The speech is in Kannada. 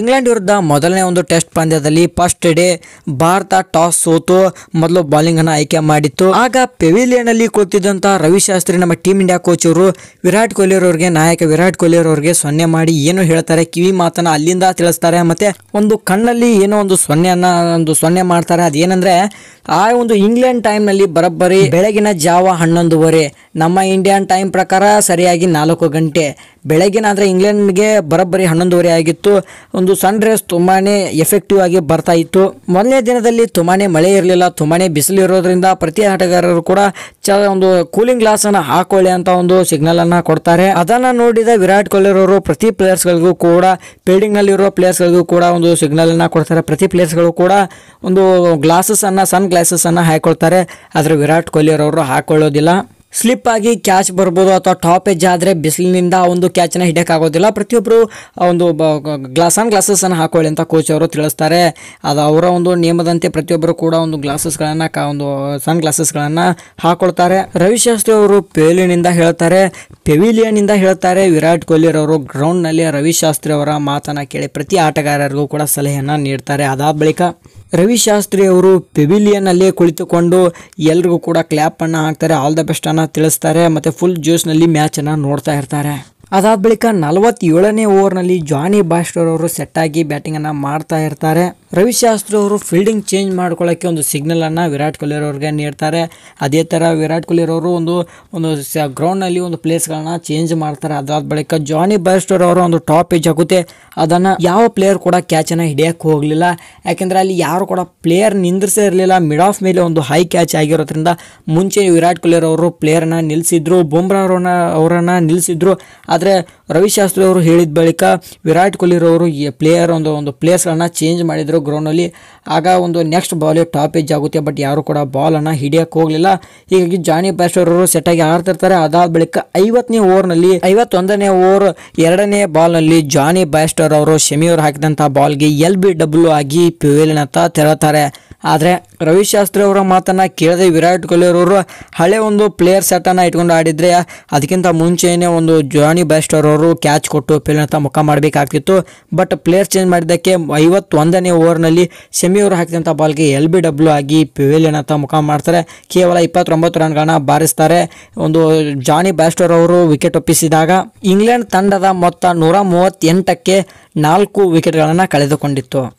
ಇಂಗ್ಲೆಂಡ್ ವಿರುದ್ಧ ಮೊದಲನೇ ಒಂದು ಟೆಸ್ಟ್ ಪಂದ್ಯದಲ್ಲಿ ಫಸ್ಟ್ ಡೇ ಭಾರತ ಟಾಸ್ ಸೋತು ಮೊದಲು ಬೌಲಿಂಗ್ ಅನ್ನು ಆಯ್ಕೆ ಮಾಡಿತ್ತು ಆಗ ಪೆವಿಲಿಯನ್ ಅಲ್ಲಿ ಕೂತಿದ್ದಂತಹ ರವಿಶಾಸ್ತ್ರಿ ನಮ್ಮ ಟೀಮ್ ಇಂಡಿಯಾ ಕೋಚ್ ಅವರು ವಿರಾಟ್ ಕೊಹ್ಲಿ ಅವರಿಗೆ ನಾಯಕ ವಿರಾಟ್ ಕೊಹ್ಲಿ ಅವರಿಗೆ ಸೊನ್ನೆ ಮಾಡಿ ಏನು ಹೇಳ್ತಾರೆ ಕಿವಿ ಮಾತನ್ನ ಅಲ್ಲಿಂದ ತಿಳಿಸ್ತಾರೆ ಮತ್ತೆ ಒಂದು ಕಣ್ಣಲ್ಲಿ ಏನೋ ಒಂದು ಸೊನ್ನೆಯನ್ನ ಒಂದು ಸೊನ್ನೆ ಮಾಡ್ತಾರೆ ಅದೇನಂದ್ರೆ ಆ ಒಂದು ಇಂಗ್ಲೆಂಡ್ ಟೈಮ್ ನಲ್ಲಿ ಬರೋಬ್ಬರಿ ಬೆಳಗಿನ ಜಾವ ಹನ್ನೊಂದುವರೆ ನಮ್ಮ ಇಂಡಿಯನ್ ಟೈಮ್ ಪ್ರಕಾರ ಸರಿಯಾಗಿ ನಾಲ್ಕು ಗಂಟೆ ಬೆಳಗ್ಗೆ ಆದರೆ ಇಂಗ್ಲೆಂಡ್ಗೆ ಬರೋಬ್ಬರಿ ಹನ್ನೊಂದುವರೆ ಆಗಿತ್ತು ಒಂದು ಸನ್ ರೈಸ್ ತುಂಬಾ ಎಫೆಕ್ಟಿವ್ ಆಗಿ ಬರ್ತಾ ಇತ್ತು ಮೊದಲನೇ ದಿನದಲ್ಲಿ ತುಂಬಾ ಮಳೆ ಇರಲಿಲ್ಲ ತುಂಬಾ ಬಿಸಿಲು ಇರೋದ್ರಿಂದ ಪ್ರತಿ ಆಟಗಾರರು ಕೂಡ ಚ ಒಂದು ಕೂಲಿಂಗ್ ಗ್ಲಾಸನ್ನು ಹಾಕೊಳ್ಳಿ ಅಂತ ಒಂದು ಸಿಗ್ನಲನ್ನು ಕೊಡ್ತಾರೆ ಅದನ್ನು ನೋಡಿದ ವಿರಾಟ್ ಕೊಹ್ಲಿ ಅವರು ಪ್ರತಿ ಪ್ಲೇಯರ್ಸ್ಗಳಿಗೂ ಕೂಡ ಫೀಲ್ಡಿಂಗ್ನಲ್ಲಿರೋ ಪ್ಲೇಯರ್ಸ್ಗಳಿಗೂ ಕೂಡ ಒಂದು ಸಿಗ್ನಲನ್ನು ಕೊಡ್ತಾರೆ ಪ್ರತಿ ಪ್ಲೇಯರ್ಸ್ಗಳು ಕೂಡ ಒಂದು ಗ್ಲಾಸಸನ್ನು ಸನ್ ಗ್ಲಾಸಸನ್ನು ಹಾಕೊಳ್ತಾರೆ ಆದರೆ ವಿರಾಟ್ ಕೊಹ್ಲಿ ಅವರು ಹಾಕೊಳ್ಳೋದಿಲ್ಲ ಸ್ಲಿಪ್ ಆಗಿ ಕ್ಯಾಚ್ ಬರ್ಬೋದು ಅಥವಾ ಟಾಪ್ ಎಜ್ ಆದರೆ ಬಿಸಿಲಿನಿಂದ ಒಂದು ಕ್ಯಾಚನ್ನು ಹಿಡಿಯೋಕ್ಕಾಗೋದಿಲ್ಲ ಪ್ರತಿಯೊಬ್ಬರು ಒಂದು ಗ್ಲಾಸ್ ಆನ್ ಗ್ಲಾಸಸ್ಸನ್ನು ಹಾಕೊಳ್ಳಿ ಅಂತ ಕೋಚ್ ಅವರು ತಿಳಿಸ್ತಾರೆ ಅದು ಅವರ ಒಂದು ನಿಯಮದಂತೆ ಪ್ರತಿಯೊಬ್ಬರು ಕೂಡ ಒಂದು ಗ್ಲಾಸಸ್ಗಳನ್ನು ಕ ಒಂದು ಸನ್ ಗ್ಲಾಸಸ್ಗಳನ್ನು ಹಾಕೊಳ್ತಾರೆ ರವಿಶಾಸ್ತ್ರಿ ಅವರು ಪೆವಿಲಿಯನಿಂದ ಹೇಳ್ತಾರೆ ಪೆವಿಲಿಯನಿಂದ ಹೇಳ್ತಾರೆ ವಿರಾಟ್ ಕೊಹ್ಲಿರವರು ಗ್ರೌಂಡ್ನಲ್ಲಿ ರವಿಶಾಸ್ತ್ರಿ ಅವರ ಮಾತನ್ನು ಕೇಳಿ ಪ್ರತಿ ಆಟಗಾರರಿಗೂ ಕೂಡ ಸಲಹೆಯನ್ನು ನೀಡ್ತಾರೆ ಅದಾದ ಬಳಿಕ ರವಿಶಾಸ್ತ್ರಿ ಅವರು ಪೆವಿಲಿಯನ್ನಲ್ಲೇ ಕುಳಿತುಕೊಂಡು ಎಲ್ರಿಗೂ ಕೂಡ ಕ್ಲ್ಯಾಪನ್ನು ಹಾಕ್ತಾರೆ ಆಲ್ ದ ಬೆಸ್ಟನ್ನು ತಿಳಿಸ್ತಾರೆ ಮತ್ತು ಫುಲ್ ಜ್ಯೂಸ್ನಲ್ಲಿ ಮ್ಯಾಚನ್ನು ನೋಡ್ತಾ ಇರ್ತಾರೆ ಅದಾದ ಬಳಿಕ ನಲವತ್ತೇಳನೇ ಓವರ್ನಲ್ಲಿ ಜಾನಿ ಬಾಸ್ಟರ್ ಅವರು ಸೆಟ್ ಆಗಿ ಬ್ಯಾಟಿಂಗ್ ಬ್ಯಾಟಿಂಗನ್ನು ಮಾಡ್ತಾ ಇರ್ತಾರೆ ರವಿಶಾಸ್ತ್ರಿ ಅವರು ಫೀಲ್ಡಿಂಗ್ ಚೇಂಜ್ ಮಾಡ್ಕೊಳ್ಳೋಕೆ ಒಂದು ಸಿಗ್ನಲ್ ಸಿಗ್ನಲನ್ನು ವಿರಾಟ್ ಕೊಹ್ಲಿ ಅವ್ರಿಗೆ ನೀಡ್ತಾರೆ ಅದೇ ಥರ ವಿರಾಟ್ ಕೊಹ್ಲಿ ಅವರು ಒಂದು ಒಂದು ಗ್ರೌಂಡ್ನಲ್ಲಿ ಒಂದು ಪ್ಲೇಸ್ಗಳನ್ನ ಚೇಂಜ್ ಮಾಡ್ತಾರೆ ಅದಾದ ಬಳಿಕ ಜಾನಿ ಬಾಸ್ಟರ್ ಅವರು ಒಂದು ಟಾಪ್ ಏಜ್ ಆಗುತ್ತೆ ಅದನ್ನು ಯಾವ ಪ್ಲೇಯರ್ ಕೂಡ ಕ್ಯಾಚನ್ನು ಹಿಡಿಯೋಕೆ ಹೋಗಲಿಲ್ಲ ಯಾಕೆಂದರೆ ಅಲ್ಲಿ ಯಾರು ಕೂಡ ಪ್ಲೇಯರ್ ನಿಂದ್ರಿಸೇ ಇರಲಿಲ್ಲ ಮಿಡ್ ಆಫ್ ಮೇಲೆ ಒಂದು ಹೈ ಕ್ಯಾಚ್ ಆಗಿರೋದ್ರಿಂದ ಮುಂಚೆ ವಿರಾಟ್ ಕೊಹ್ಲಿ ಅವರು ಪ್ಲೇಯರ್ನ ನಿಲ್ಲಿಸಿದ್ರು ಬುಮ್ರಾ ಅವರನ್ನು ನಿಲ್ಲಿಸಿದ್ರು ಆದರೆ ರವಿಶಾಸ್ತ್ರಿ ಅವರು ಹೇಳಿದ ಬಳಿಕ ವಿರಾಟ್ ಕೊಹ್ಲಿ ಅವರು ಪ್ಲೇಯರ್ ಒಂದು ಒಂದು ಪ್ಲೇಸ್ಗಳನ್ನು ಚೇಂಜ್ ಮಾಡಿದರು ಗ್ರೌಂಡಲ್ಲಿ ಆಗ ಒಂದು ನೆಕ್ಸ್ಟ್ ಬಾಲ್ ಟಾಪ್ ಏಜ್ ಆಗುತ್ತೆ ಬಟ್ ಯಾರು ಕೂಡ ಬಾಲನ್ನು ಹಿಡಿಯಕ್ಕೆ ಹೋಗಲಿಲ್ಲ ಹೀಗಾಗಿ ಜಾನಿ ಬ್ಯಾಸ್ಟರ್ ಅವರು ಸೆಟ್ಟಾಗಿ ಆಡ್ತಿರ್ತಾರೆ ಅದಾದ ಬಳಿಕ ಐವತ್ತನೇ ಓವರ್ನಲ್ಲಿ ಐವತ್ತೊಂದನೇ ಓವರ್ ಎರಡನೇ ಬಾಲ್ನಲ್ಲಿ ಜಾನಿ ಬ್ಯಾಸ್ಟರ್ ಅವರು ಶಮಿಯವರು ಹಾಕಿದಂಥ ಬಾಲ್ಗೆ ಎಲ್ ಬಿ ಡಬ್ಲ್ಯೂ ಆಗಿ ಪಿವೇಲಿನತ್ತ ತೆರಳುತ್ತಾರೆ ಆದರೆ ಶಾಸ್ತ್ರಿ ಅವರ ಮಾತನ್ನು ಕೇಳದೆ ವಿರಾಟ್ ಕೊಹ್ಲಿ ಅವರು ಹಳೆ ಒಂದು ಪ್ಲೇಯರ್ ಸೆಟನ್ನು ಇಟ್ಕೊಂಡು ಆಡಿದರೆ ಅದಕ್ಕಿಂತ ಮುಂಚೆಯೇ ಒಂದು ಜಾನಿ ಬ್ಯಾಸ್ಟರ್ ಅವರು ಕ್ಯಾಚ್ ಕೊಟ್ಟು ಅಂತ ಮುಖ ಮಾಡಬೇಕಾಗ್ತಿತ್ತು ಬಟ್ ಪ್ಲೇಯರ್ ಚೇಂಜ್ ಮಾಡಿದ್ದಕ್ಕೆ ಐವತ್ತೊಂದನೇ ಓವರ್ನಲ್ಲಿ ಸೆಮಿ ಅವರು ಹಾಕಿದಂಥ ಬಾಲ್ಗೆ ಎಲ್ ಬಿ ಡಬ್ಲ್ಯೂ ಆಗಿ ಪೆವಿಲಿಯನ್ ಅಂತ ಮುಖ ಮಾಡ್ತಾರೆ ಕೇವಲ ಇಪ್ಪತ್ತೊಂಬತ್ತು ರನ್ಗಳನ್ನು ಬಾರಿಸ್ತಾರೆ ಒಂದು ಜಾನಿ ಬ್ಯಾಸ್ಟರ್ ಅವರು ವಿಕೆಟ್ ಒಪ್ಪಿಸಿದಾಗ ಇಂಗ್ಲೆಂಡ್ ತಂಡದ ಮೊತ್ತ ನೂರ ಮೂವತ್ತೆಂಟಕ್ಕೆ ನಾಲ್ಕು ವಿಕೆಟ್ಗಳನ್ನು ಕಳೆದುಕೊಂಡಿತ್ತು